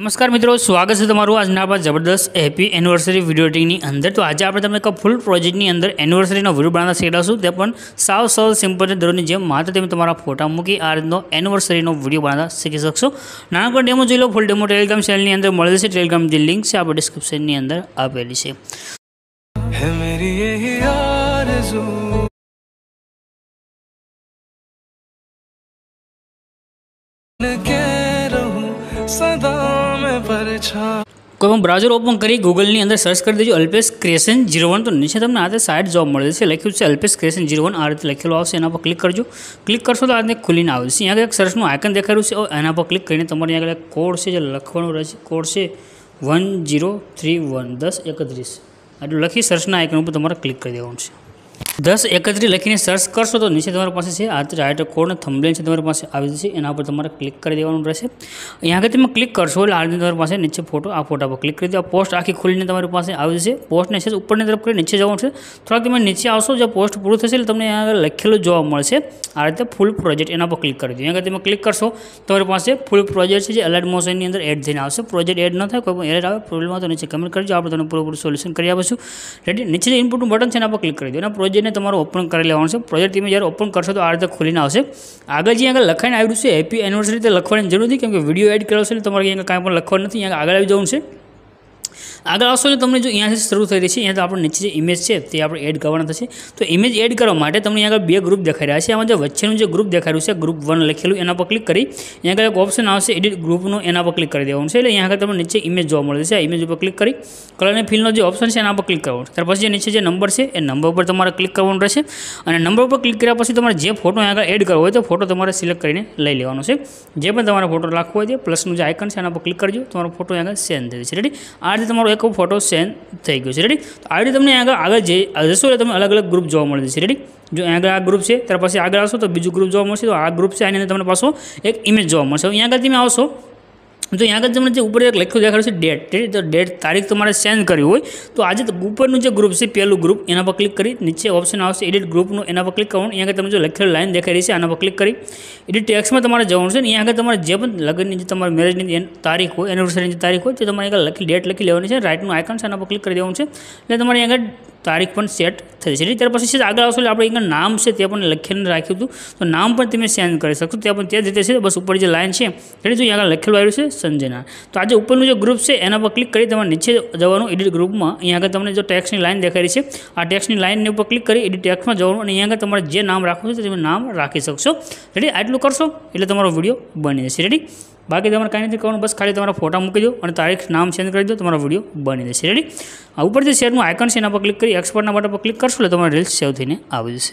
નમસ્કાર મિત્રો સ્વાગત છે તમારું આજના આપણા જબરદસ્ત હેપી એનિવર્સરી વિડીયો એડિટિંગની અંદર તો આજે આપણે તમને એક ફૂલ પ્રોજેક્ટની અંદર એનિવર્સરીનો વિડીયો બનાવતા શીખડાશું તે પણ સાવ સૌ સિમ્પલ દરરોજની જેમ માત્ર તમે તમારા ફોટા મૂકી આ રીતનો એનિવર્સરીનો વિડીયો બનાવતા શીખી શકશો નાનકડો ડેમો જોઈ લો ફૂલ ડેમો ટેલિગ્રામ ચેનલની અંદર મળેલી છે ટેલિગ્રામની લિંક છે આપણે ડિસ્ક્રિપ્શનની અંદર આપેલી છે કે કોઈ પણ બ્રાઉઝર ઓપન કરી ગૂગલની અંદર સર્ચ કરી દેજો અલ્પેશ ક્રેશન જીરો વન તો નીચે તમને આ સાઇટ જોબ મળે છે લખ્યું છે અલ્પેશ ક્રેશન જીરો વન આ રીતે લખેલું આવશે એના પર ક્લિક કરજો ક્લિક કરશો તો આ રીતે આવે છે અહીંયા એક સર્ચનું આઇકન દેખાડ્યું છે એના પર ક્લિક કરીને તમારે અહીંયા આગળ કોડ છે જે લખવાનું છે કોડ છે વન જીરો થ્રી વન દસ એકત્રીસ એટલું લખી સર્ચના આઇકન ઉપર તમારે ક્લિક કરી દેવાનું છે 10 31 લખીને સર્ચ કરશો તો નીચે તમારા પાસે છે આ આટકોણ થમ્બલેલ છે તમારા પાસે આવી જશે એના પર તમારે ક્લિક કરી દેવાનું રહેશે અહીં આગળ તમે ક્લિક કરશો લાર્જની ઉપર પાસે નીચે ફોટો આ ફોટા પર ક્લિક કરી દો પોસ્ટ આખી ખુલીને તમારા પાસે આવી જશે પોસ્ટને છે ઉપરની તરફ કરી નીચે જવાનું છે થોડાક તમે નીચે આવશો જો પોસ્ટ પૂરી થઈ હશે તમને અહીં આગળ લખેલો જોવા મળશે આ રીતે ફૂલ પ્રોજેક્ટ એના પર ક્લિક કરી દો અહીં આગળ તમે ક્લિક કરશો તો તમારા પાસે ફૂલ પ્રોજેક્ટ છે જે એલાર્મ મોશનની અંદર એડ થઈને આવશે પ્રોજેક્ટ એડ ન થાય કોઈ પ્રોબ્લેમ હોય તો નીચે કમેન્ટ કરીજો આપણે તમને પૂરો પૂરો સોલ્યુશન કરી આપશું રેડી નીચે ઇનપુટ બટન છે એના પર ક્લિક કરી દો એના પ્રોજેક્ટ પ્રોજેક્ટને તમારે ઓપન કરી લેવાનું છે પ્રોજેક્ટ તમે જ્યારે ઓપન કરશો તો આ રીતે ખોલીને આવશે આગળ જે આગળ લખાઈને આવ્યું છે હેપી એનિવર્સરી તે લખવાની જરૂર નથી કેમ કે વિડીયો એડ કરાવશે એટલે તમારે અહીંયા કાંઈ પણ લખવાનું નથી અહીંયા આગળ આવી જવાનું છે આગળ આવશો એટલે તમને જો અહીંયાથી શરૂ થઈ રહી છે અહીંયા તો આપણે નીચે જે ઇમેજ છે તે આપણે એડ કરવાના થશે તો ઇમેજ એડ કરવા માટે તમને આગળ બે ગ્રુપ દેખાઈ રહ્યા છે આમાં જે વચ્ચેનું જે ગ્રુપ દેખાઈ રહ્યું છે ગ્રુપ વન લખેલું એના પર ક્લિક કરી અહીંયા આગળ એક ઓપ્શન આવશે એડિટ ગ્રુપનું એના પર ક્લિક કરી દેવાનું છે એટલે અહીંયા આગળ તમને નીચે ઇમેજ જોવા મળે છે આ ઇમેજ ઉપર ક્લિક કરી કલર અને ફિલનો જે ઓપ્શન છે એના પર ક્લિક કરવાનું ત્યાર પછી જે નીચે જે નંબર છે એ નંબર પર તમારે ક્લિક કરવાનું રહેશે અને નંબર પર ક્લિક કર્યા પછી તમારે જે ફોટો આગળ એડ કરવો હોય તો ફોટો તમારે સિલેક્ટ કરીને લઈ લેવાનો છે જે પણ તમારે ફોટો રાખવો હોય છે પ્લસનું જે આઇકન છે એના પર ક્લિક કરજો તમારો ફોટો આગળ સેન્ડ થઈ જશે રેડી આ રીતે તમારો એક ફોટો સેન્ડ થઈ ગયો છે રેડી તો આવી રીતે તમને આગળ આગળ જશો એટલે તમને અલગ અલગ ગ્રુપ જોવા મળે છે રેડી જો આગળ આ ગ્રુપ છે ત્યાર પછી આગળ આવશો તો બીજું ગ્રુપ જોવા મળશે તો આ ગ્રુપ છે આની અંદર તમને પાછો એક ઇમેજ જોવા મળશે અહીંયા આગળ તમે આવશો જો અહીં આગળ તમને જે ઉપર એક લખ્યું દેખાડ્યું છે ડેટ તો ડેટ તારીખ તમારે સેન્ડ કરવી હોય તો આજે ઉપરનું જે ગ્રુપ છે પહેલું ગ્રુપ એના પર ક્લિક કરી નીચે ઓપ્શન આવશે એડિટ ગ્રુપનું એના પર ક્લિક કરવાનું અહીંયા આગળ તમે જો લખેલું લાઇન દેખાઈ છે આના પર ક્લિક કરી એડિટ ટેક્સમાં તમારે જવાનું છે અને અહીંયા આગળ તમારે જે પણ લગ્નની જે તમારી મેરેજની તારીખ હોય એનિવર્સરીની તારીખ હોય તે તમારે આગળ લખી ડેટ લખી લેવાની છે રાઇટનું આઇકન છે એના પર ક્લિક કરી દેવાનું છે એટલે તમારે આગળ તારીખ પણ સેટ થઈ જશે ત્યાર પછી છે આગળ આવશો એટલે આપણે અહીંયા નામ છે તે પણ લખીને રાખ્યું હતું તો નામ પણ તમે સેન્ડ કરી શકશો તે પણ તે જ રીતે છે બસ ઉપર જે લાઇન છે એટલે જો અહીંયા આગળ લખેલું આવ્યું છે સંજયના તો આજે ઉપરનું જે ગ્રુપ છે એના પર ક્લિક કરી તમારે નીચે જવાનું એડિટ ગ્રુપમાં અહીંયા આગળ તમને જો ટેક્સની લાઇન દેખાઈ રહી છે આ ટેક્સની લાઇનની ઉપર ક્લિક કરી એડિટ ટેક્સમાં જવાનું અને અહીંયા આગળ તમારે જે નામ રાખવું છે તમે નામ રાખી શકશો રેડી આટલું કરશો એટલે તમારો વિડીયો બની જશે રેડી બાકી તમારે કાંઈ નથી કરવાનું બસ ખાલી તમારા ફોટા મૂકી દો અને તારીખ નામ સેન્ડ કરી દો તમારો વિડીયો બની જશે રેડી આ ઉપર જે શેરનું આઇકન છે એના પર ક્લિક કરી એક્સપોર્ટના બટન પર ક્લિક કરશો એટલે તમારે રીલ્સ સેવ થઈને આવી જશે